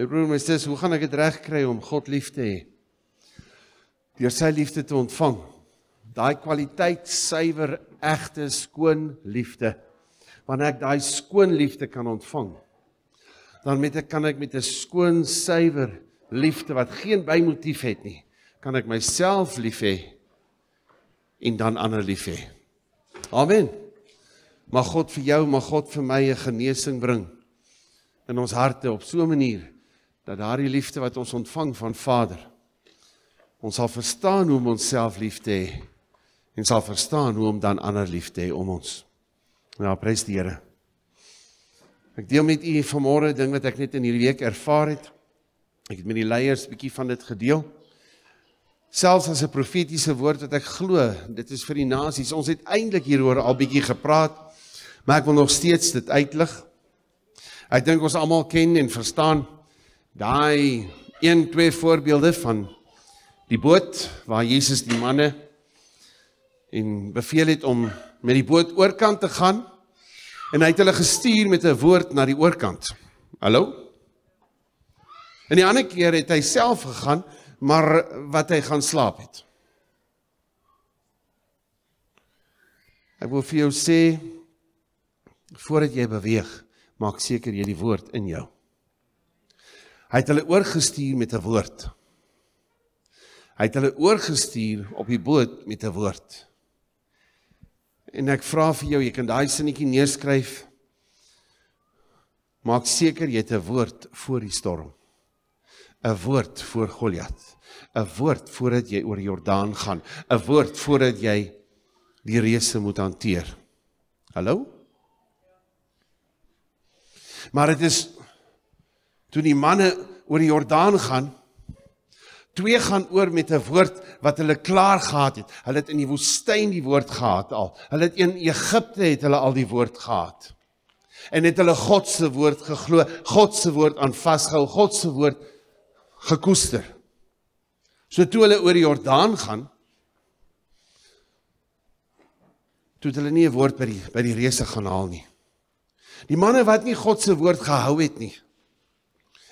My broer, my sis, hoe gaan ek dit regkry om God lief te hê? Deur sy liefde te ontvang. Daai kwaliteit suiwer, egte, skoon liefde. Wanneer ek daai skoon liefde kan ontvang, dan met ek kan ek met 'n skoon, suiwer liefde wat geen bymotief het nie, kan ek myself lief hê en dan ander lief hê. Amen. Mag God vir jou, mag God vir my 'n genesing bring in ons harte op so 'n manier dat daardie liefde wat ons ontvang van Vader ons sal verstaan hoe om onsself lief te hê en sal verstaan hoe om dan ander lief te hê om ons. Ja, prys die Here. Ek deel met u vanmôre ding wat ek net in hierdie week ervaar het. Ek het met die leiers 'n bietjie van dit gedeel. Selfs as 'n profetiese woord wat ek glo, dit is vir die nasies. Ons het eintlik hieroor al bietjie gepraat, maar ek wil nog steeds dit uitlig. Ek dink ons almal ken en verstaan daai een twee voorbeelde van die boot waar Jesus die manne en beveel het om met die boot oorkant te gaan en hy het hulle gestuur met 'n woord na die oorkant. Hallo? In die ander keer het hy self gegaan, maar wat hy gaan slaap het. Ek wil vir jou sê voordat jy beweeg, maak seker jy het die woord in jou. Hy het hulle oorgestuur met 'n woord. Hy het hulle oorgestuur op die boot met 'n woord. En ek vra vir jou, jy kan daai sinnetjie neerskryf. Maak seker jy het 'n woord voor die storm. 'n Woord voor Goliat. 'n Woord voordat jy oor die Jordaan gaan. 'n Woord voordat jy die reëse moet hanteer. Hallo? Maar dit is toe die manne oor die Jordaan gaan twee gaan oor met 'n woord wat hulle klaar gehad het hulle het in die woestyn die woord gehad al hulle het in Egipte het hulle al die woord gehad en het hulle God se woord geglo God se woord aan vasgehou God se woord gekoester so toe hulle oor die Jordaan gaan toe hulle nie 'n woord by die by die reëse gaan haal nie die manne wat nie God se woord gehou het nie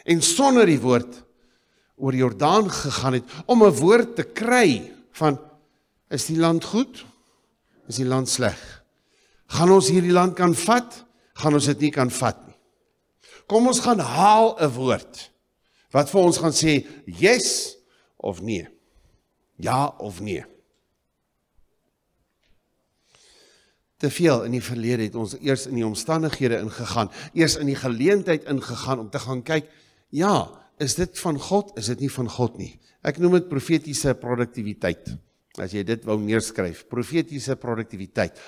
en sonder die woord oor Jordaan gegaan het om 'n woord te kry van is die land goed? Is die land sleg? Gaan ons hierdie land kan vat? Gaan ons dit nie kan vat nie. Kom ons gaan haal 'n woord wat vir ons gaan sê yes of nee. Ja of nee. Te veel in die verlede het ons eers in die omstandighede ingegaan, eers in die geleentheid ingegaan om te gaan kyk, Ja, is dit van God? Is dit nie van God nie? Ek noem dit profetiese produktiwiteit. As jy dit wou neerskryf, profetiese produktiwiteit.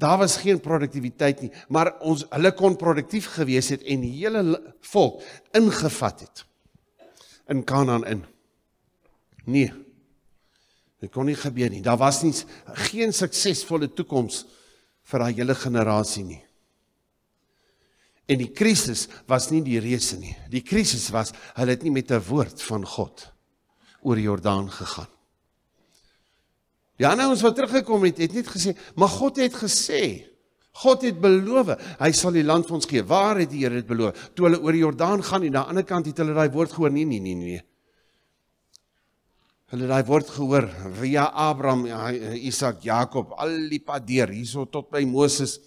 Daar was geen produktiwiteit nie, maar ons hulle kon produktief gewees het en die hele volk ingevat het in Kanaan in. Nee. Dit kon nie gebeur nie. Daar was nie geen suksesvolle toekoms vir daai hele generasie nie. En die krisis was nie die rede nie. Die krisis was hulle het nie met 'n woord van God oor die Jordaan gegaan. Janne nou, ons wat teruggekom het, het net gesê, "Maar God het gesê, God het beloof, hy sal die land vir ons gee." Waar het die Here dit beloof? Toe hulle oor die Jordaan gaan en aan die ander kant het hulle daai woord gehoor. Nee, nee, nee, nee. Hulle het daai woord gehoor via Abraham, Isak, Jakob, al die pad deur hierso tot by Moses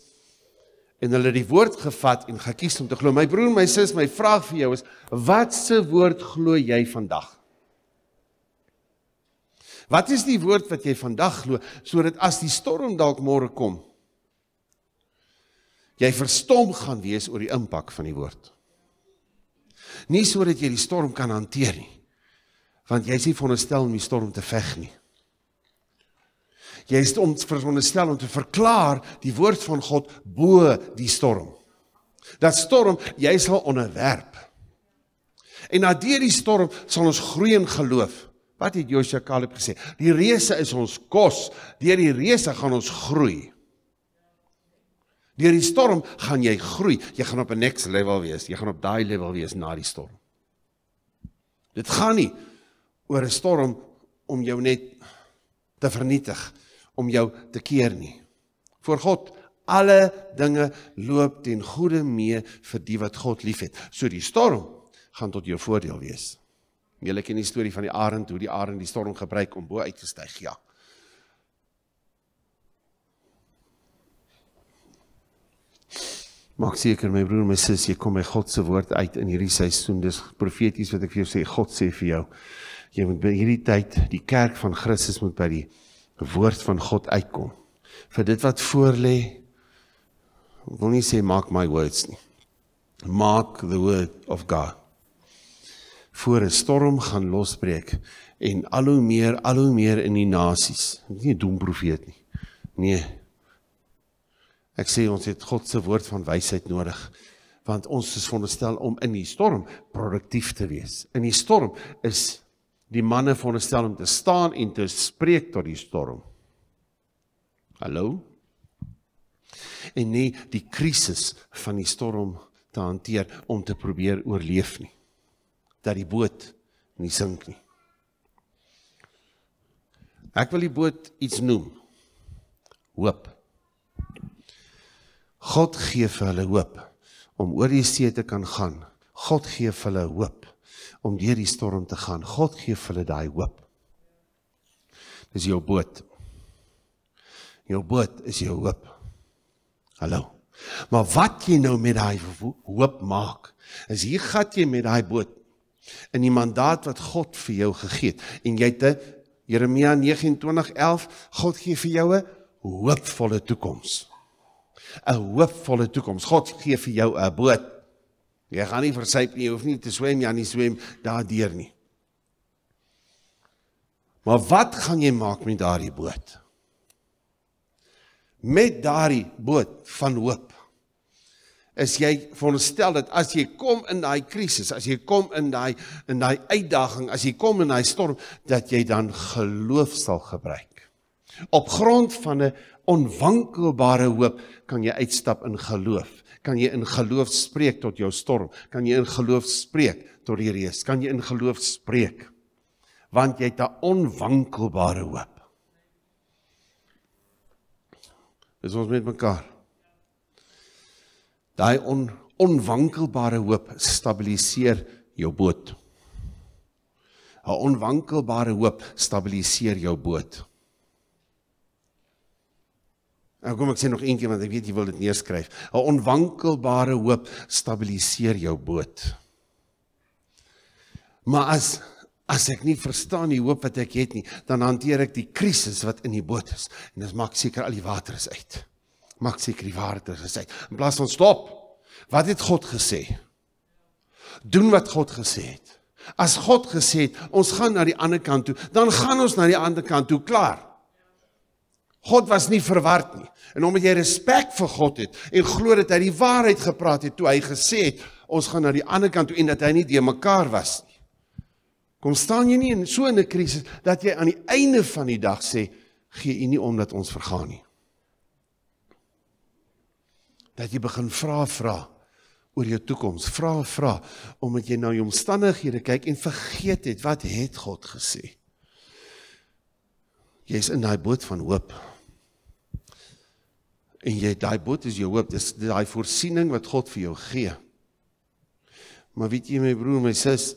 en hulle die woord gevat en gekies om te glo. My broer, my sis, my vraag vir jou is: watse woord glo jy vandag? Wat is die woord wat jy vandag glo sodat as die storm dalk môre kom, jy verstom gaan wees oor die impak van die woord. Nie sodat jy die storm kan hanteer nie, want jy is nie veronderstel om die storm te veg nie. Jy is om veronderstel om te verklaar die woord van God bo die storm. Dat storm jy sal onderwerp. En na die storm sal ons groei in geloof. Wat het Josua Kaleb gesê? Die reëse is ons kos. Deur die reëse gaan ons groei. Deur die storm gaan jy groei. Jy gaan op 'n next level wees. Jy gaan op daai level wees na die storm. Dit gaan nie oor 'n storm om jou net te vernietig om jou te keer nie. Voor God alle dinge loop ten goeie mee vir die wat God liefhet. So die storm gaan tot jou voordeel wees. Julle ken die storie van die arend hoe die arend die storm gebruik om bo uit te styg. Ja. Maak seker my broer, my sussie, jy kom met God se woord uit in hierdie seisoen. Dis profeties wat ek vir jou sê. God sê vir jou, jy moet by hierdie tyd die kerk van Christus moet by die woord van God uitkom. Vir dit wat voor lê wil nie sê maak my words nie. Maak the word of God. Voor 'n storm gaan losbreek en al hoe meer al hoe meer in die nasies. Nie doomprofeet nie. Nee. Ek sê ons het God se woord van wysheid nodig want ons is veronderstel om in die storm produktief te wees. In die storm is die manne veronderstel om te staan en te spreek tot die storm. Hallo? En nie die krisis van die storm te hanteer om te probeer oorleef nie. Dat die boot nie sink nie. Ek wil die boot iets noem. Hoop. God gee vir hulle hoop om oor die see te kan gaan. God gee vir hulle hoop om deur die storm te gaan. God gee vir hulle daai hoop. Dis jou boot. Jou boot is jou hoop. Hallo. Maar wat jy nou met daai hoop maak, is hier gat jy met daai boot in die mandaat wat God vir jou gegee het. En jy te Jeremia 29:11, God gee vir jou 'n hoopvolle toekoms. 'n hoopvolle toekoms. God gee vir jou 'n boot. Jy gaan nie versuip nie, jy hoef nie te swem nie, ja, jy nie swem daardeur nie. Maar wat gaan jy maak met daardie boot? Met daardie boot van hoop. Is jy veronderstel dat as jy kom in daai krisis, as jy kom in daai in daai uitdaging, as jy kom in daai storm dat jy dan geloof sal gebruik? Op grond van 'n onwankelbare hoop kan jy uitstap in geloof. Kan jy in geloof spreek tot jou storm? Kan jy in geloof spreek tot die reus? Kan jy in geloof spreek? Want jy het 'n onwankelbare hoop. Is ons met mekaar? Daai on onwankelbare hoop stabiliseer jou boot. 'n Onwankelbare hoop stabiliseer jou boot. Nou kom ek sê nog eentjie want ek weet jy wil dit neerskryf. 'n Onwankelbare hoop stabiliseer jou boot. Maar as as ek nie verstaan die hoop wat ek het nie, dan hanteer ek die krisis wat in die boot is en dit maak seker al die water is uit. Maak seker die water is uit. In plaas van stop. Wat het God gesê? Doen wat God gesê het. As God gesê het, ons gaan na die ander kant toe, dan gaan ons na die ander kant toe, klaar. God was nie verward nie. En omdat jy respek vir God het en glo dat hy die waarheid gepraat het toe hy gesê het ons gaan na die ander kant toe en dat hy nie de mekaar was nie. Kom staan jy nie in so 'n krisis dat jy aan die einde van die dag sê gee u nie om dat ons vergaan nie. Dat jy begin vra vra oor jou toekoms, vra vra omdat jy na jou omstandighede kyk en vergeet het wat het God gesê? Jy is in daai boot van hoop en jy daai boot is jou hoop, dis daai voorsiening wat God vir jou gee. Maar weet jy my broer, my sis,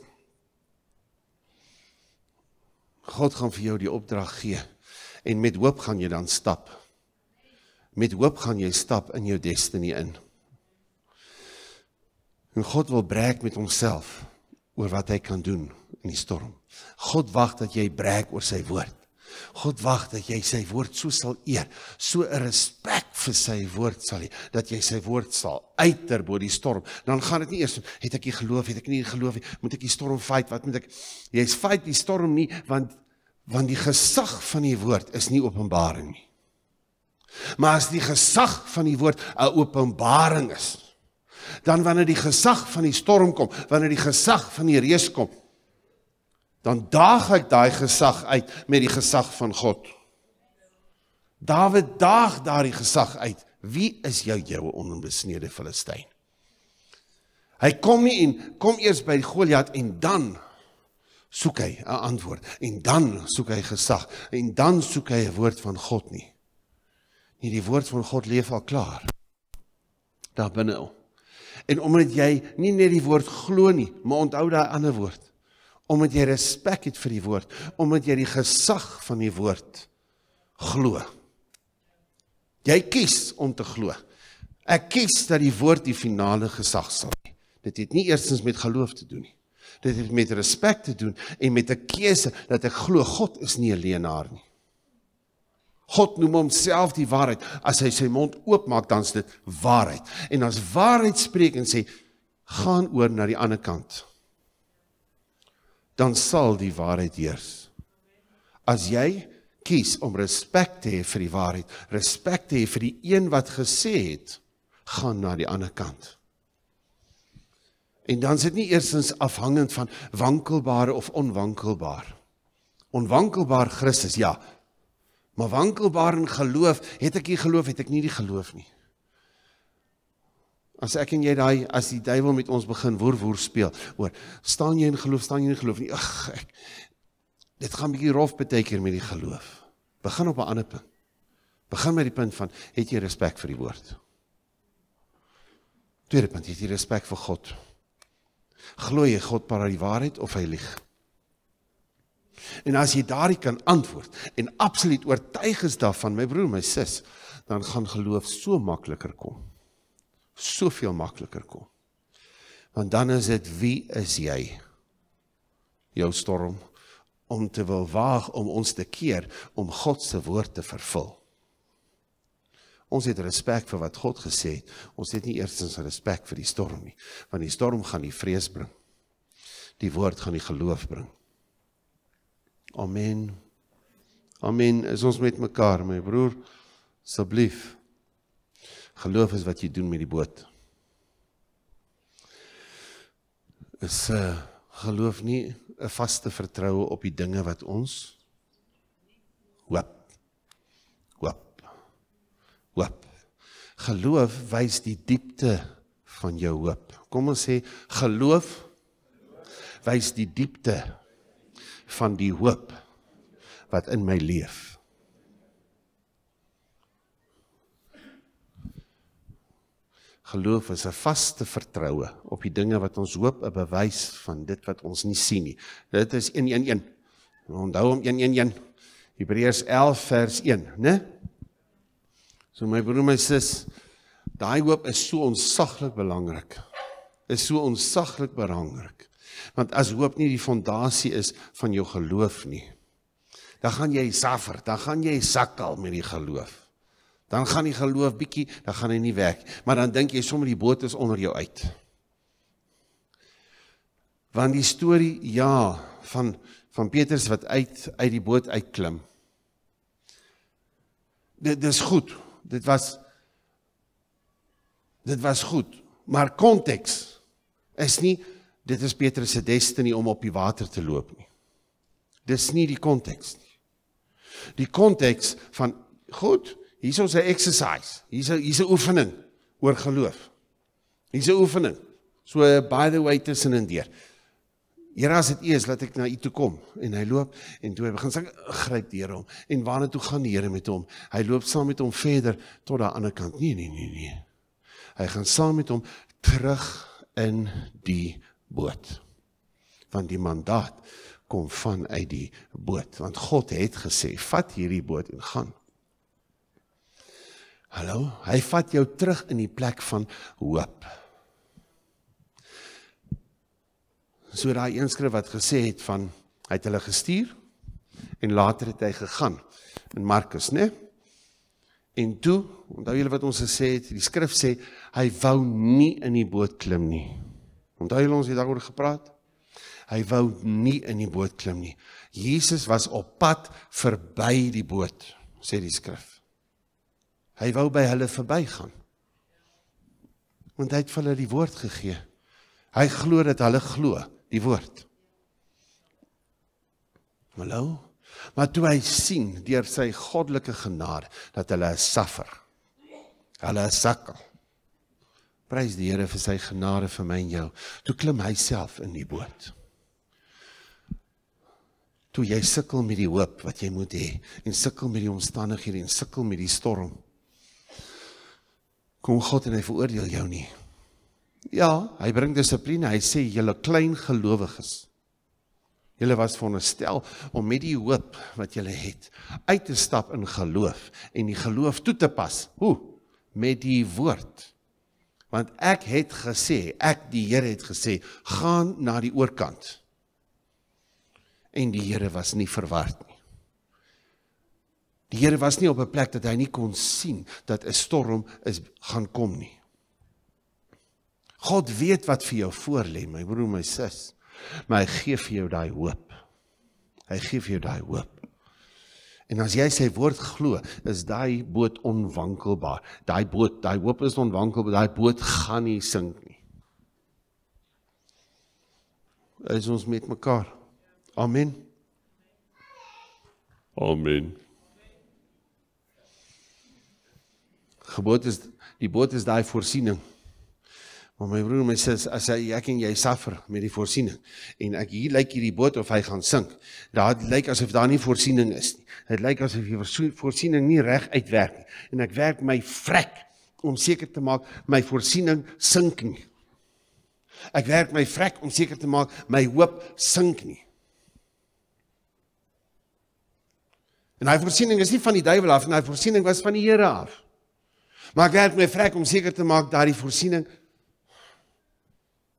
God gaan vir jou die opdrag gee en met hoop gaan jy dan stap. Met hoop gaan jy stap in jou destiny in. En God wil breek met homself oor wat hy kan doen in die storm. God wag dat jy breek oor sy woord. God wag dat jy sy woord so sal eer, so 'n respek vir sy woord sal hê, dat jy sy woord sal uiter bo die storm. Dan gaan dit nie eers het ek nie geloof, het ek nie geloof nie, moet ek die storm fight, wat moet ek? Jy's fight die storm nie want want die gesag van die woord is nie openbaring nie. Maar as die gesag van die woord 'n openbaring is, dan wanneer die gesag van die storm kom, wanneer die gesag van die reus kom, dan daag ek daai gesag uit met die gesag van God. Dawid daag daai gesag uit. Wie is jou jou onbesnede Filistyn? Hy kom nie en kom eers by Goliat en dan soek hy 'n antwoord en dan soek hy gesag en dan soek hy 'n woord van God nie. Nie die woord van God leef al klaar daar binne. En omdat jy nie net die woord glo nie, maar onthou daai ander woord omdat jy respek het vir die woord, omdat jy die gesag van die woord glo. Jy kies om te glo. Ek kies dat die woord die finale gesag sal hê. Dit het nie eersins met geloof te doen nie. Dit het met respek te doen en met 'n keuse dat ek glo God is nie 'n leienaar nie. God noem homself die waarheid. As hy sy mond oopmaak, dan is dit waarheid. En as waarheid spreek en sê gaan oor na die ander kant dan sal die waarheid heers. As jy kies om respek te hê vir die waarheid, respek te hê vir die een wat gesê het, gaan na die ander kant. En dan sit nie eersins afhangend van wankelbare of onwankelbaar. Onwankelbaar Christus, ja. Maar wankelbaar in geloof, het ek nie geloof, het ek nie die geloof nie. As ek en jy daai as die duiwel met ons begin woerwoer speel oor staan jy in geloof, staan jy in geloof nie. Ag ek dit gaan 'n bietjie rof baie keer met die geloof. Begin op 'n ander punt. Begin met die punt van het jy respek vir die woord? Tweede punt, het jy respek vir God? Glo jy God praat die waarheid of hy lieg? En as jy daardie kan antwoord en absoluut oortuig is daarvan, my broer, my sis, dan gaan geloof so makliker kom soveel makliker kom. Want dan is dit wie is jy? Jou storm om te wil waag om ons te keer om God se woord te vervul. Ons het respek vir wat God gesê het. Ons het nie eersins respek vir die storm nie, want die storm gaan die vrees bring. Die woord gaan die geloof bring. Amen. Amen. Is ons met mekaar, my broer? Asseblief. So Geloof is wat jy doen met die boot. Is uh, geloof nie 'n vaste vertroue op die dinge wat ons hoop. Hoop. Hoop. Geloof wys die diepte van jou hoop. Kom ons sê geloof wys die diepte van die hoop wat in my lewe Geloof is 'n vaste vertroue op die dinge wat ons hoop, 'n bewys van dit wat ons nie sien nie. Dit is 111. Onthou hom 111. Hebreërs 11 vers 1, né? So my broer en my sis, daai hoop is so onsaglik belangrik. Is so onsaglik belangrik. Want as hoop nie die fondasie is van jou geloof nie, dan gaan jy saffer, dan gaan jy sakkel met die geloof dan gaan die geloof bietjie, dan gaan hy nie werk. Maar dan dink jy sommer die boot is onder jou uit. Want die storie ja van van Petrus wat uit uit die boot uitklim. Dit dis goed. Dit was dit was goed, maar konteks is nie dit is Petrus se destiny om op die water te loop nie. Dis nie die konteks nie. Die konteks van goed, Hier's ons 'n exercise. Hier's 'n hier's 'n oefening oor geloof. Hier's 'n oefening. So by the way tussen en deur. Here as dit is dat ek na u toe kom en hy loop en toe hy begin sê gryp die Here hom en waarna toe gaan die Here met hom? Hy loop saam met hom verder tot daai ander kant. Nee, nee, nee, nee. Hy gaan saam met hom terug in die boot. Want die mandaat kom vanuit die boot, want God het gesê, "Vat hierdie boot en gaan." Hallo, hy vat jou terug in die plek van hoop. So daai eenskrif wat gesê het van hy het hulle gestuur en later het hy gegaan in Markus, né? En toe, onthou julle wat ons gesê het, die skrif sê hy wou nie in die boot klim nie. Onthou julle ons het daaroor gepraat? Hy wou nie in die boot klim nie. Jesus was op pad verby die boot, sê die skrif. Hy wou by hulle verbygaan. Want hy het vir hulle die woord gegee. Hy glo dat hulle glo die woord. Hallo. Maar toe hy sien deur sy goddelike genade dat hulle suffer. Hulle sukkel. Prys die Here vir sy genade vir my en jou. Toe klim hy self in die boot. Toe jy sukkel met die hoop wat jy moet hê en sukkel met die omstandighede en sukkel met die storm kom God en hy veroordeel jou nie. Ja, hy bring dissipline. Hy sê julle klein gelowiges. Julle was veronderstel om met die hoop wat julle het uit te stap in geloof en die geloof toe te pas. Hoe? Met die woord. Want ek het gesê, ek die Here het gesê, gaan na die oorkant. En die Here was nie verward nie. Die Here was nie op 'n plek dat hy nie kon sien dat 'n storm is gaan kom nie. God weet wat vir jou voorlê, my broer, my sis. Maar hy gee vir jou daai hoop. Hy gee vir jou daai hoop. En as jy sy woord glo, is daai boot onwankelbaar. Daai boot, daai hoop is onwankelbaar. Daai boot gaan nie sink nie. Is ons met mekaar. Amen. Amen. Geboot is die boot is daai voorsiening. Maar my broer, my sis, as hy ek en jy suffer met die voorsiening en ek hier lyk hierdie boot of hy gaan sink. Daar lyk asof daar nie voorsiening is nie. Dit lyk asof die voorsiening nie reg uitwerk nie en ek werk my vrek om seker te maak my voorsiening sink nie. Ek werk my vrek om seker te maak my hoop sink nie. En hy voorsiening is nie van die duiwel af nie, hy voorsiening was van die Here af. Maar ek werk my vrek om seker te maak dat die voorsiening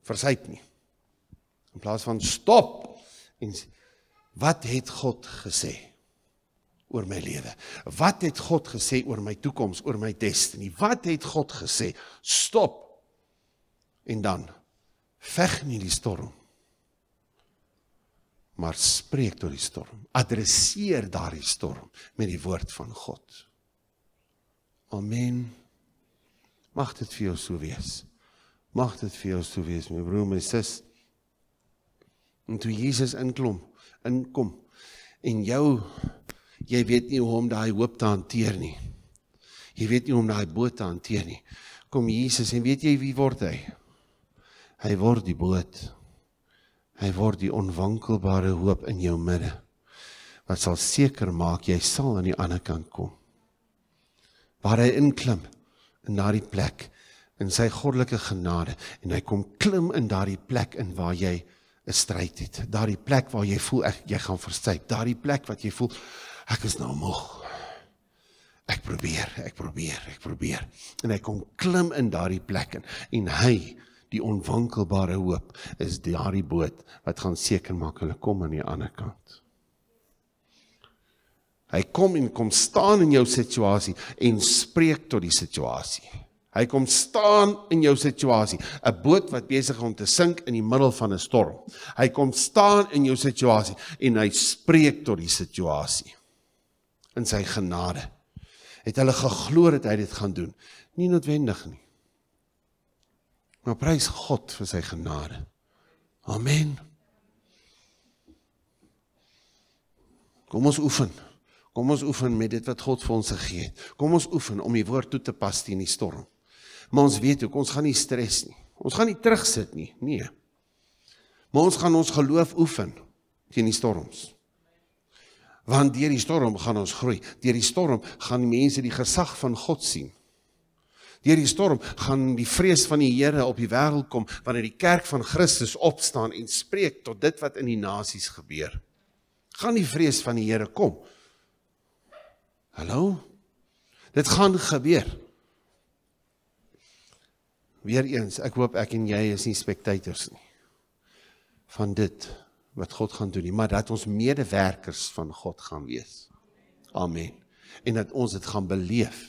versyp nie. In plaas van stop en wat het God gesê oor my lewe? Wat het God gesê oor my toekoms, oor my destiny? Wat het God gesê? Stop. En dan veg nie die storm maar spreek tot die storm. Adresseer daardie storm met die woord van God. Amen. Mag dit vir jou so wees. Mag dit vir jou so wees, my broer, my sis. En toe Jesus inklom, inkom en jou jy weet nie hoe om daai hoop te hanteer nie. Jy weet nie hoe om daai boot te hanteer nie. Kom Jesus en weet jy wie word hy? Hy word die boot. Hy word die onwankelbare hoop in jou midde. Wat sal seker maak jy sal aan die ander kant kom. Waar hy inklim, na die plek in sy goddelike genade en hy kom klim in daardie plek in waar jy 'n stryd het. Daardie plek waar jy voel ek jy gaan verstyk. Daardie plek wat jy voel ek is nou moeg. Ek probeer, ek probeer, ek probeer. En hy kom klim in daardie plek in en hy die onwankelbare hoop is daardie boot wat gaan seker maak hulle kom aan die ander kant. Hy kom en kom staan in jou situasie en spreek tot die situasie. Hy kom staan in jou situasie, 'n boot wat besig is om te sink in die middel van 'n storm. Hy kom staan in jou situasie en hy spreek tot die situasie. In sy genade het hulle geglo dat hy dit gaan doen. Nie noodwendig nie. Maar prys God vir sy genade. Amen. Kom ons oefen. Kom ons oefen met dit wat God vir ons gegee het. Kom ons oefen om die woord toe te pas teen die storm. Maar ons weet hoe ons gaan nie stres nie. Ons gaan nie terugsit nie. Nee. Maar ons gaan ons geloof oefen teen die storms. Want deur die storm gaan ons groei. Deur die storm gaan mense die gesag van God sien. Deur die storm gaan die vrees van die Here op die wêreld kom wanneer die kerk van Christus opstaan en spreek tot dit wat in die nasies gebeur. Gaan die vrees van die Here kom? Hallo? Dit gaan gebeur. Weereens, ek hoop ek en jy is nie spectators nie van dit wat God gaan doen nie, maar dat ons medewerkers van God gaan wees. Amen. En dat ons dit gaan beleef.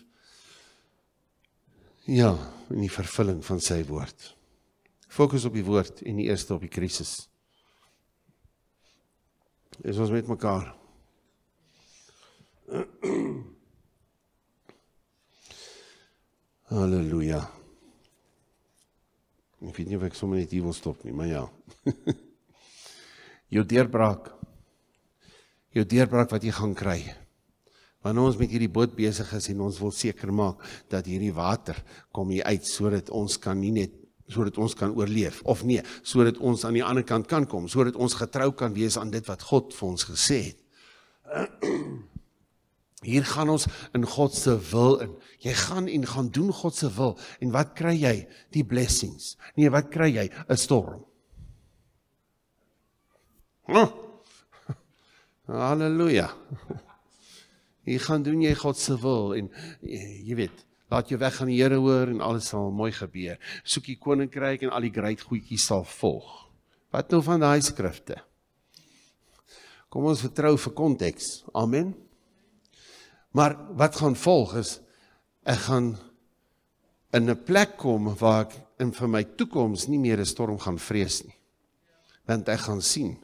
Ja, in die vervulling van sy woord. Fokus op die woord en die eerste op die krisis. Is ons met mekaar? Uh, uh. Halleluja. Ek weet nie of ek sommer net hier wil stop nie, maar ja. jou deurbraak. Jou deurbraak wat jy gaan kry. Wanneer ons met hierdie boot besig is en ons wil seker maak dat hierdie water kom hier uit sodat ons kan nie net sodat ons kan oorleef of nee, sodat ons aan die ander kant kan kom, sodat ons getrou kan wees aan dit wat God vir ons gesê het. Hier gaan ons in God se wil in. Jy gaan en gaan doen God se wil en wat kry jy? Die blessings. Nee, wat kry jy? 'n Storm. Oh. Halleluja. Jy gaan doen jy God se wil en eh, jy weet, laat jou weg aan die Here hoor en alles sal mooi gebeur. Soek die koninkryk en al die great goedjies sal volg. Wat nou van daai skrifte? Kom ons vertrou vir konteks. Amen. Maar wat gaan volg is ek gaan in 'n plek kom waar ek in vir my toekoms nie meer 'n storm gaan vrees nie. Want ek gaan sien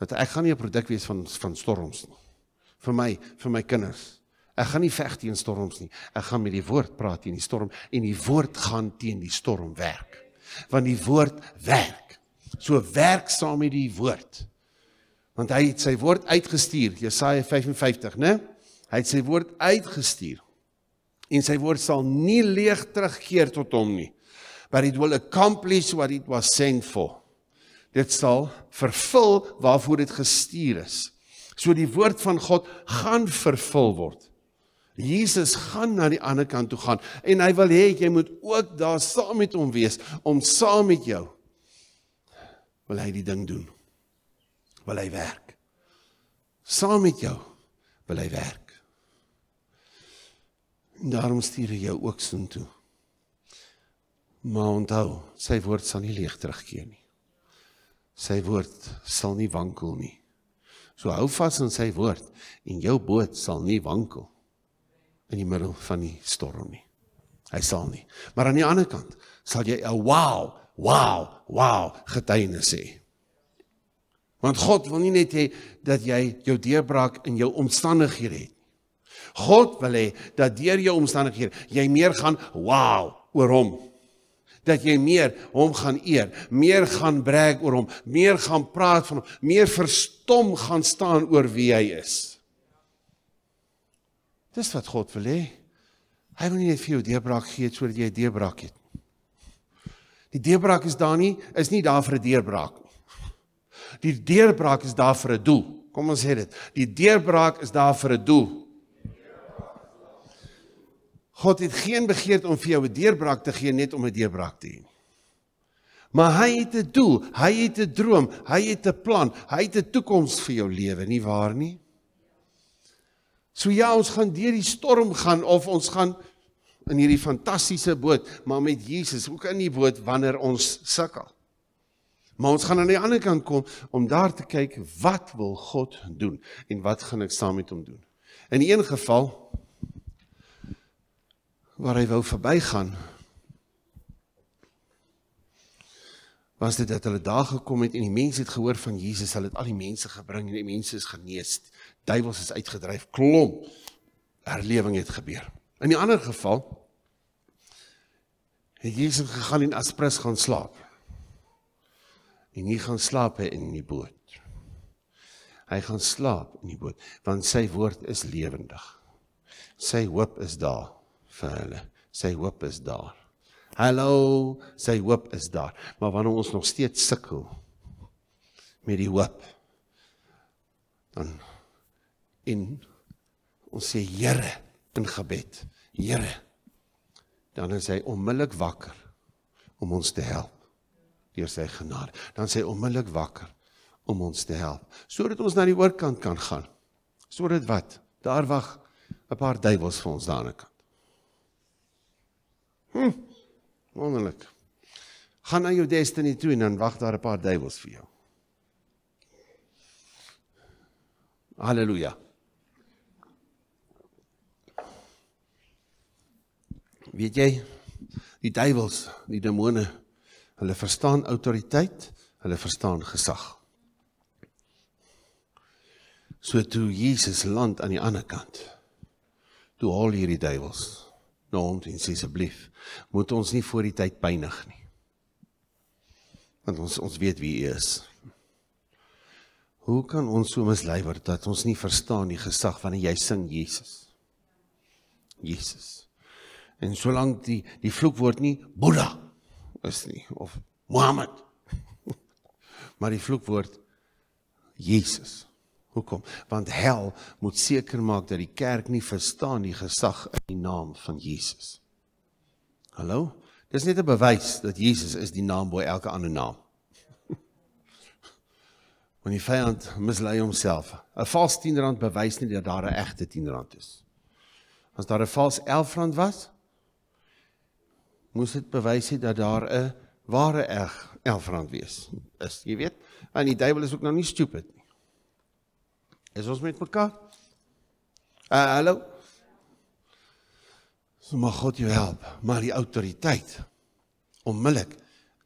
dat ek gaan nie 'n produk wees van van storms nie. Vir my, vir my kinders. Ek gaan nie veg teen storms nie. Ek gaan met die woord praat teen die storm en die woord gaan teen die storm werk. Want die woord werk. So werk saam met die woord. Want hy het sy woord uitgestuur, Jesaja 55, né? Hy het sy woord uitgestuur. En sy woord sal nie leeg terugkeer tot hom nie. But it will accomplish what it was sent for. Dit sal vervul waarvoor dit gestuur is. So die woord van God gaan vervul word. Jesus gaan na die ander kant toe gaan en hy wil hê jy moet ook daar saam met hom wees om saam met jou wil hy die ding doen. Wil hy werk. Saam met jou wil hy werk daarom stuur hy jou ook soontoe. Maar onthou, sy woord sal nie leeg terugkeer nie. Sy woord sal nie wankel nie. So hou vas aan sy woord en jou boot sal nie wankel in die middel van die storm nie. Hy sal nie. Maar aan die ander kant sal jy 'n wow, wow, wow getuienis hê. Want God wil nie net hê dat jy jou deurbraak in jou omstandighede het God wil hê dat deur jou omstandighede jy meer gaan wow oor hom. Dat jy meer hom gaan eer, meer gaan brag oor hom, meer gaan praat van hom, meer verstom gaan staan oor wie hy is. Dis wat God wil hê. Hy wil nie net vir jou deurbraak gee sodat jy 'n deurbraak het. Die deurbraak is daar nie, is nie daar vir 'n deurbraak nie. Die deurbraak is daar vir 'n doel. Kom ons sê dit. Die deurbraak is daar vir 'n doel. God het geen begeerte om vir jou 'n deurbraak te gee net om 'n deurbraak te hê. Maar hy het 'n doel, hy het 'n droom, hy het 'n plan, hy het 'n toekoms vir jou lewe, nie waar nie? So ja, ons gaan deur die storm gaan of ons gaan in hierdie fantastiese boot, maar met Jesus ook in die boot wanneer ons sukkel. Maar ons gaan aan die ander kant kom om daar te kyk wat wil God doen en wat gaan ek saam met hom doen. In een geval waar hy wou verbygaan was dit dat hulle daar gekom het en die mense het gehoor van Jesus, hulle het al die mense gebring en die mense is genees. Duiwels is uitgedryf, klomp herlewing het gebeur. In die ander geval het Jesus gegaan en aspres gaan slaap. En hy gaan slaap in die boot. Hy gaan slaap in die boot want sy woord is lewendig. Sy hoop is daar vir hulle. Sy hoop is daar. Hallo, sy hoop is daar. Maar wanneer ons nog steeds sukkel met die hoop dan in ons sê Here in gebed, Here, dan is hy onmiddellik wakker om ons te help deur sy genade. Dan sê hy onmiddellik wakker om ons te help sodat ons na die oorkant kan gaan. Sodat wat? Daar wag 'n paar duiwels vir ons daarin kan. Hm. Wonderlik. Gaan na jou destiny toe en dan wag daar 'n paar duiwels vir jou. Halleluja. Weet jy, die duiwels, die demone, hulle verstaan autoriteit, hulle verstaan gesag. So toe Jesus land aan die ander kant. Toe al hierdie duiwels na hom en sê asseblief moet ons nie voor die tyd pynig nie. Want ons ons weet wie U is. Hoe kan ons so mislei word dat ons nie verstaan die gesag van jy sing Jesus? Jesus. En solank die die vloekwoord nie Boeda is nie of Mohammed maar die vloekwoord Jesus. Hoekom? Want hel moet seker maak dat die kerk nie verstaan die gesag in die naam van Jesus. Hallo? Dis net 'n bewys dat Jesus is die naam bo elke ander naam. Want die vyand mislei homself. 'n Vals 10 rand bewys nie dat daar 'n egte 10 rand is. As daar 'n vals 11 rand was, moes dit bewys het dat daar 'n ware reg 11 rand wees. Is jy weet, en die duiwel is ook nou nie stupid nie. Is ons met mekaar? Uh, hallo. So mag God jou help, maar die autoriteit onmiddellik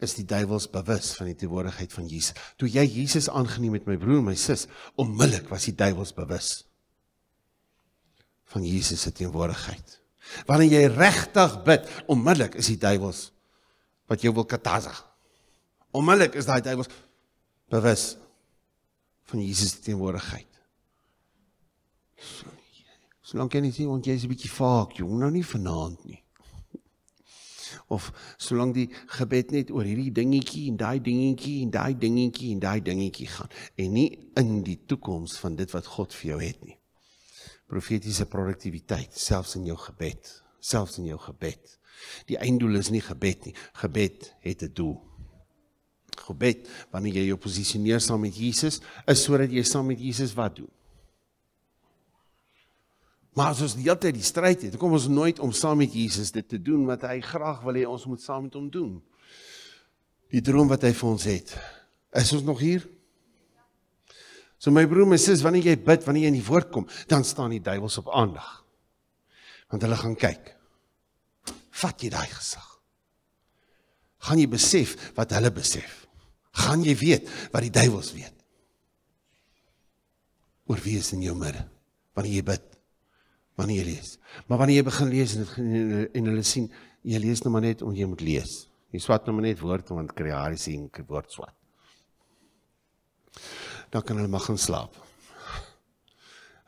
is die duiwels bewus van die teenwoordigheid van Jesus. Toe jy Jesus aangeneem het met my broer en my sis, onmiddellik was die duiwels bewus van Jesus se teenwoordigheid. Wanneer jy regtig bid, onmiddellik is die duiwels wat jou wil kataza. Onmiddellik is daai duiwels bewus van Jesus se teenwoordigheid. Solank jy nie sien want jy is 'n bietjie vaak, jong, nou nie vanaand nie. Of solank die gebed net oor hierdie dingetjie en daai dingetjie en daai dingetjie en daai dingetjie gaan en nie in die toekoms van dit wat God vir jou het nie. Profetiese produktiwiteit selfs in jou gebed, selfs in jou gebed. Die einddoel is nie gebed nie. Gebed het 'n doel. Gebed wanneer jy jou posisioneer saam met Jesus, is sodat jy saam met Jesus wat doen? Maar as ons die hele tyd die stryd het, kom ons nooit om saam met Jesus dit te doen wat hy graag wil hê ons moet saam met hom doen. Die droom wat hy vir ons het. Is ons nog hier? So my broer, my sis, wanneer jy bid, wanneer jy in die woord kom, dan staan die duiwels op aandag. Want hulle gaan kyk. Vat jy daai gesag? Gaan jy besef wat hulle besef? Gaan jy weet wat die duiwels weet? Oor wie is in jou midde wanneer jy bid? wanneer jy lees. Maar wanneer jy begin lees en dit en hulle sien jy lees nou maar net om jy moet lees. Jy swat nou maar net woord om want kry hare sien woord swat. Dan kan hulle maar gaan slaap.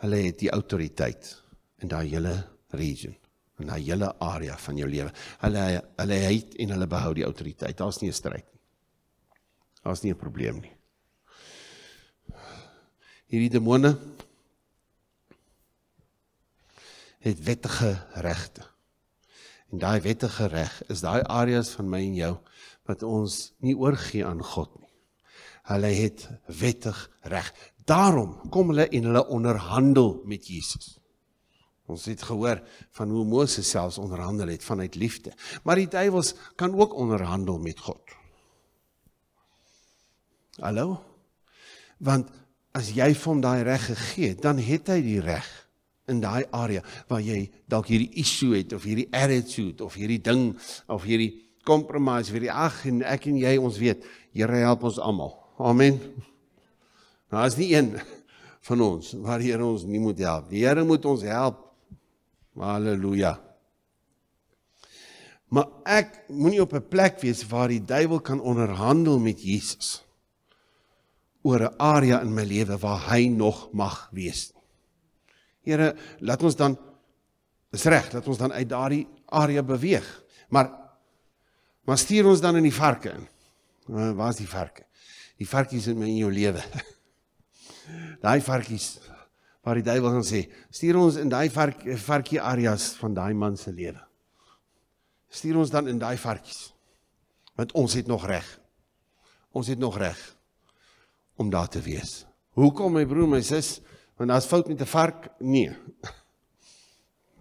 Hulle het die autoriteit in daai hele region en daai hele area van jou lewe. Hulle hulle het en hulle behou die autoriteit. Daar's nie 'n stryd nie. Daar's nie 'n probleem nie. Hierdie demone het wettige regte. En daai wettige reg is daai areas van my en jou wat ons nie oorgee aan God nie. Hulle het wettig reg. Daarom kom hulle en hulle onderhandel met Jesus. Ons het gehoor van hoe Moses selfs onderhandel het vanuit liefde. Maar die duiwels kan ook onderhandel met God. Hallo? Want as jy hom daai reg gegee het, dan het hy die reg in daai area waar jy dalk hierdie issue het of hierdie attitude of hierdie ding of hierdie compromise vir die ag en ek en jy ons weet Here help ons almal. Amen. Nou is nie een van ons waar Here ons nie moet help. Die Here moet ons help. Halleluja. Maar ek moenie op 'n plek wees waar die duiwel kan onderhandel met Jesus oor 'n area in my lewe waar hy nog mag wees Here, laat ons dan is reg, laat ons dan uit daardie area beweeg. Maar maar stuur ons dan in die varke in. Eh, Waar's die varke? Die varkies in my in jou lewe. Daai varkies waar die duiwel gaan sê, stuur ons in daai vark varkie areas van daai man se lewe. Stuur ons dan in daai varkies. Want ons het nog reg. Ons het nog reg om daar te wees. Hoekom my broer, my sussie Want as fout met 'n vark, nee.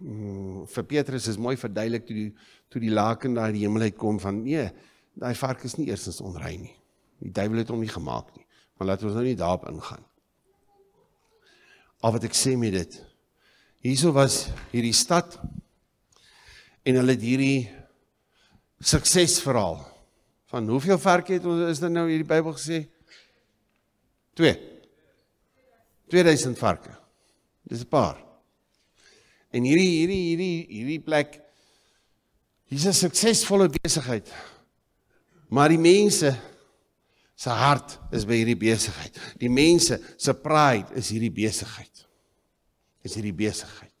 Mm, vir Petrus is mooi verduidelik toe die toe die laken daar die hemel uit kom van nee, daai vark is nie eersins onrein nie. Die duiwel het hom nie gemaak nie. Maar laat ons nou nie daarop ingaan. Al wat ek sê met dit. Hierso was hierdie stad en hulle het hierdie suksesverhaal. Van hoeveel verke het ons is dit nou hierdie Bybel gesê? 2 2000 varke. Dis 'n paar. En hierdie hierdie hierdie hierdie plek hier is 'n suksesvolle besigheid. Maar die mense se hart is by hierdie besigheid. Die mense se pride is hierdie besigheid. Is hierdie besigheid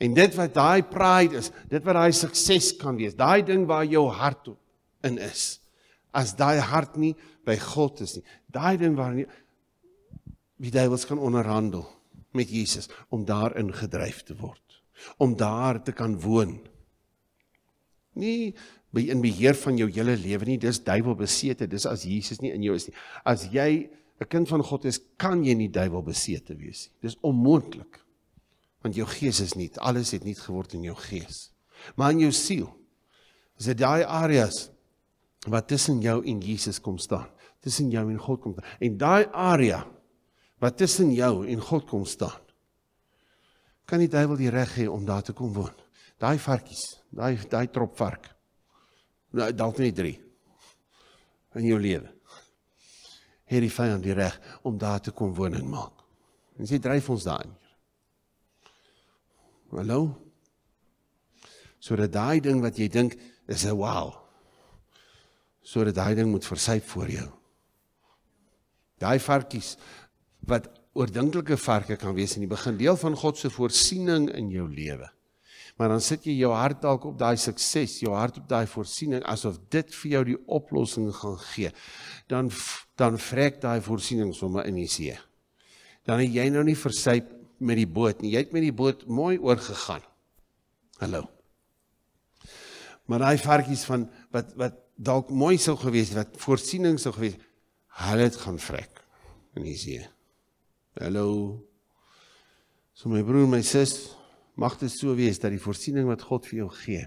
En dit wat daai pride is, dit wat daai sukses kan wees, daai ding waar jou hart in is. As daai hart nie by God is nie, daai ding waar nie die duiwels kan onderhandel met Jesus om daarin gedryf te word, om daar te kan woon. Nie by in beheer van jou hele lewe nie, dis duiwelbesete, dis as Jesus nie in jou is nie. As jy 'n kind van God is, kan jy nie duiwelbesete wees nie. Dis onmoontlik. Want jou gees is nie, alles het nie geword in jou gees, maar in jou siel. Is dit daai areas wat tussen jou en Jesus kom staan? Tussen jou en God kom staan. En daai area wat tussen jou en God kom staan. Kan die duiwel die reg hê om daar te kom woon? Daai varkies, daai daai trop vark. Nou dalk net 3 in jou lewe. Het die vyand die reg om daar te kom woning maak. En sê dryf ons daarin. Hallo. Sodat daai ding wat jy dink is 'n wow. Sodat daai ding moet versyp voor jou. Daai varkies wat oordinklike varke kan wees in die begin deel van God se voorsiening in jou lewe. Maar dan sit jy jou hart dalk op daai sukses, jou hart op daai voorsiening asof dit vir jou die oplossing gaan gee. Dan dan vrek daai voorsiening sommer in die see. Dan het jy nou nie versuip met die boot nie. Jy het met die boot mooi oorgegaan. Hallo. Maar daai varkies van wat wat dalk mooi sou gewees het, wat voorsiening sou gewees het, hulle het gaan vrek in die see. Hallo. So my broer, my sis, mag dit so wees dat die voorsiening wat God vir jou gee,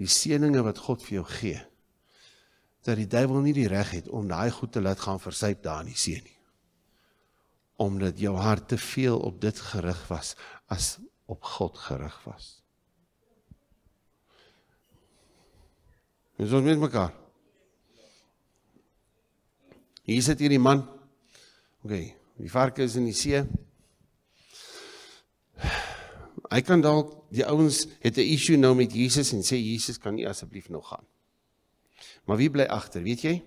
die seëninge wat God vir jou gee, dat die duiwel nie die reg het om daai goed te laat gaan versuip daar in die see nie. Omdat jou hart te veel op dit gerig was as op God gerig was. Ons moet met mekaar. Hier sit hierdie man. OK die varke is in die see. Hy kan dalk die ouens het 'n issue nou met Jesus en sê Jesus kan nie asseblief nog gaan. Maar wie bly agter, weet jy?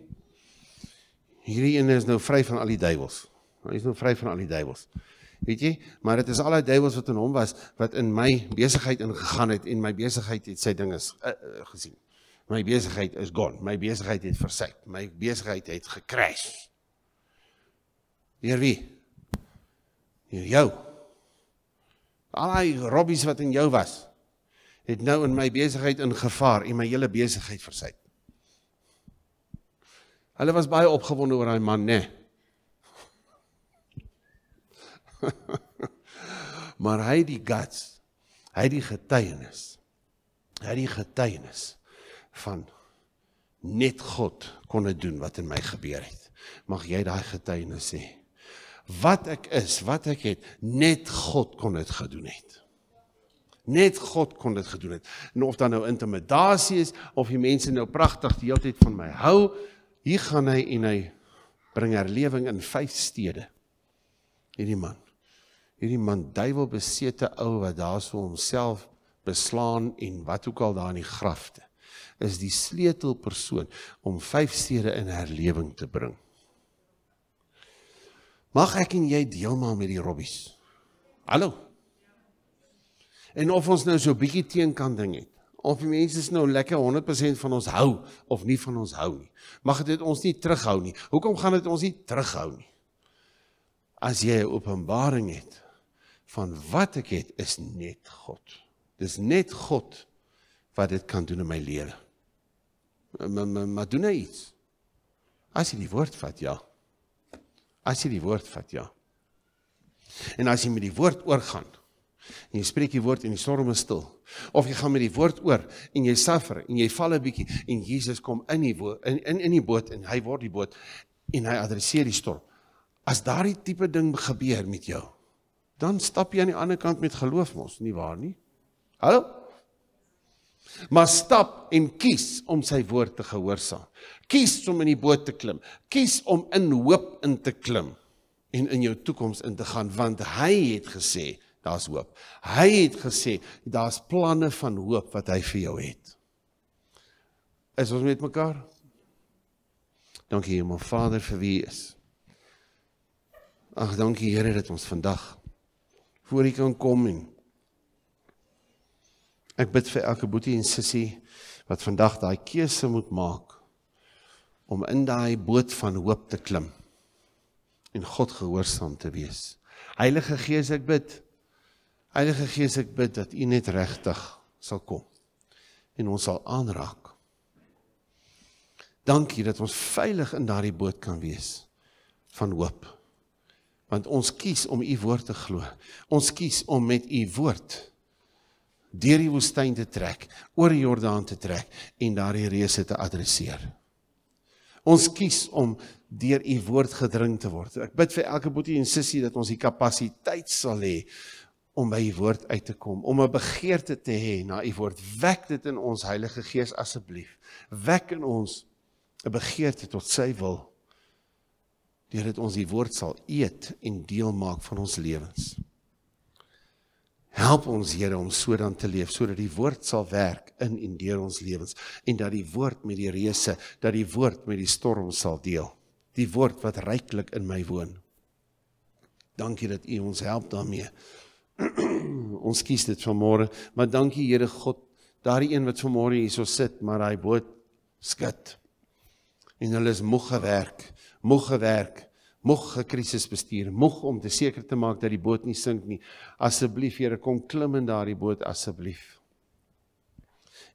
Hierdie een is nou vry van al die duiwels. Hy is nou vry van al die duiwels. Weet jy? Maar dit is al die duiwels wat in hom was wat in my besigheid ingegaan het en my besigheid het sy dinges uh, eh, uh, eh, gesien. My besigheid is gone. My besigheid het versy. My besigheid het gekrash. Deur wie? Deur jou. Al die robbies wat in jou was, het nou in my besigheid in gevaar, in my hele besigheid versy. Hulle was baie opgewonde oor daai man, né? Nee. maar hy het die guts, hy het die getuienis. Hy het die getuienis van net God kon dit doen wat in my gebeur het. Mag jy daai getuienis sien? wat ek is, wat ek het, net God kon dit gedoen het. Net God kon dit gedoen het. En of dan nou intimidasie is of die mense nou pragtig die hele tyd van my hou, hier gaan hy en hy bring herlewing in vyf stede. Hierdie man. Hierdie man duiwelbesete ou wat daarso homself beslaan en wat ook al daar in die grafte is die sleutelpersoon om vyf stede in herlewing te bring. Mag ek en jy deel maar met die robbies. Hallo. En of ons nou so 'n bietjie teenkant ding het. Of die mense is nou lekker 100% van ons hou of nie van ons hou nie. Mag dit ons nie terughou nie. Hoekom gaan dit ons nie terughou nie? As jy 'n openbaring het van wat ek het is net God. Dis net God wat dit kan doen in my lewe. Maar maar maar doen hy iets? As jy die woord vat, ja. As jy die woord vat, ja. En as jy met die woord oorgaan, en jy spreek die woord en die storm is stil, of jy gaan met die woord oor en jy suffer en jy val 'n bietjie en Jesus kom in die in, in in die boot en hy word die boot en hy adresseer die storm. As daardie tipe ding gebeur met jou, dan stap jy aan die ander kant met geloof mos, nie waar nie? Hallo? maar stap en kies om sy woord te gehoorsaam. Kies om in die boot te klim. Kies om in hoop in te klim en in jou toekoms in te gaan want hy het gesê daar's hoop. Hy het gesê daar's planne van hoop wat hy vir jou het. Is ons met mekaar? Dankie Here, my Vader vir wie is. Ag dankie Here dat ons vandag voor U kan kom en Ek bid vir elke boetie en sussie wat vandag daai keuse moet maak om in daai boot van hoop te klim en God gehoorsaam te wees. Heilige Gees, ek bid. Heilige Gees, ek bid dat U net regtig sal kom en ons sal aanraak. Dankie dat ons veilig in daardie boot kan wees van hoop. Want ons kies om U woord te glo. Ons kies om met U woord deur die woestyn te trek, oor die Jordaan te trek en daardie reëse te adresseer. Ons kies om deur u woord gedring te word. Ek bid vir elke boetie en sussie dat ons die kapasiteit sal hê om by u woord uit te kom, om 'n begeerte te hê na u woord. Wek dit in ons Heilige Gees asseblief. Wek in ons 'n begeerte tot sy wil deur dit ons die woord sal eet en deel maak van ons lewens. Help ons Here om so dan te leef sodat die woord sal werk in en deur ons lewens en dat die woord met die reëse, dat die woord met die storm sal deel. Die woord wat ryklik in my woon. Dankie dat U ons help daarmee. ons kies dit vanmôre, maar dankie Here God, daardie een wat vanmôre hierso sit, maar hy boot skit. En hulle is moeg gewerk, moeg gewerk moeg gekrisis bestuur, moeg om te seker te maak dat die boot nie sink nie. Asseblief Here, kom klim in daardie boot asseblief.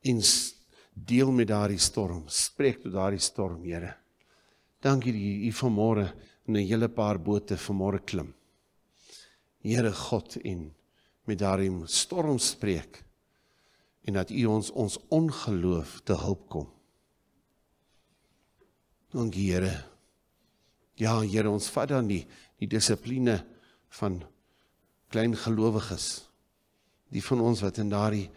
En deel met daardie storm, spreek tot daardie storm, Here. Dankie dat U vanmôre in 'n hele paar bote vanmôre klim. Here God en met daardie storm spreek en dat U ons ons ongeloof te hulp kom. Dankie Here Ja, Here, ons vat dan die die dissipline van klein gelowiges. Die van ons wat in daardie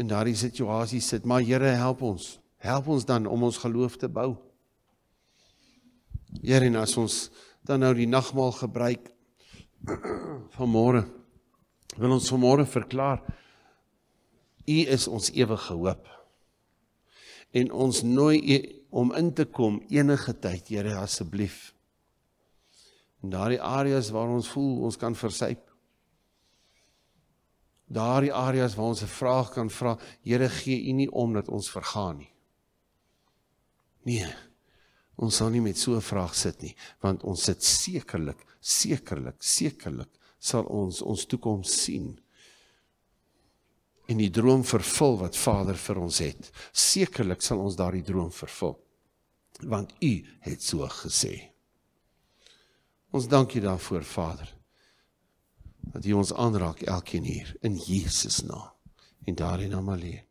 in daardie situasie sit, maar Here, help ons. Help ons dan om ons geloof te bou. Here, en as ons dan nou die nagmaal gebruik vanmôre, wil ons vanmôre verklaar U is ons ewige hoop. En ons nooi U om in te kom enige tyd, Here, asseblief na die areas waar ons voel ons kan versuip. Daardie areas waar ons 'n vraag kan vra, Here gee U nie om dat ons vergaan nie. Nee. Ons sal nie met so 'n vraag sit nie, want ons sit sekerlik, sekerlik, sekerlik sal ons ons toekoms sien en die droom vervul wat Vader vir ons het. Sekerlik sal ons daardie droom vervul. Want U het so gesê. Ons dank U daarvoor, Vader. Dat U ons aanraak elkeen hier in Jesus naam en daarin hom alleen.